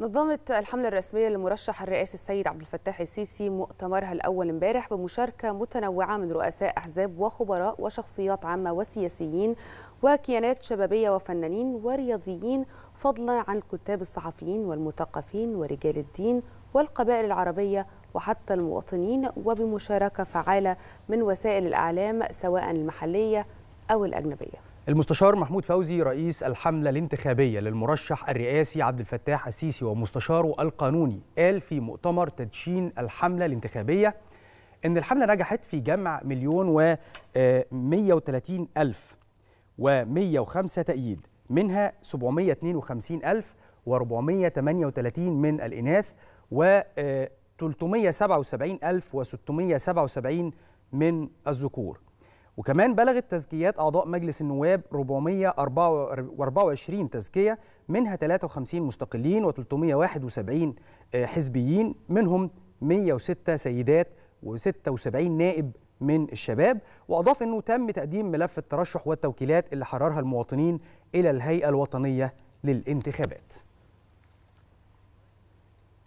نظمت الحملة الرسمية للمرشح الرئاسي السيد عبد الفتاح السيسي مؤتمرها الأول امبارح بمشاركة متنوعة من رؤساء أحزاب وخبراء وشخصيات عامة وسياسيين وكيانات شبابية وفنانين ورياضيين فضلا عن الكتاب الصحفيين والمثقفين ورجال الدين والقبائل العربية وحتى المواطنين وبمشاركة فعالة من وسائل الإعلام سواء المحلية أو الأجنبية المستشار محمود فوزي رئيس الحملة الانتخابية للمرشح الرئاسي عبد الفتاح السيسي ومستشاره القانوني قال في مؤتمر تدشين الحملة الانتخابية إن الحملة نجحت في جمع مليون و 130 آه، ألف و105 تأييد منها 752 ألف و438 من الإناث و 377 آه، ألف و 677 من الذكور وكمان بلغت تزكيات أعضاء مجلس النواب 424 تزكية منها 53 مستقلين و371 آه، حزبيين منهم 106 سيدات و76 نائب من الشباب وأضاف أنه تم تقديم ملف الترشح والتوكيلات اللي حررها المواطنين إلى الهيئة الوطنية للانتخابات